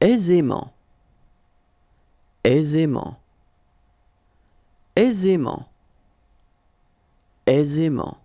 aisément, aisément, aisément, aisément.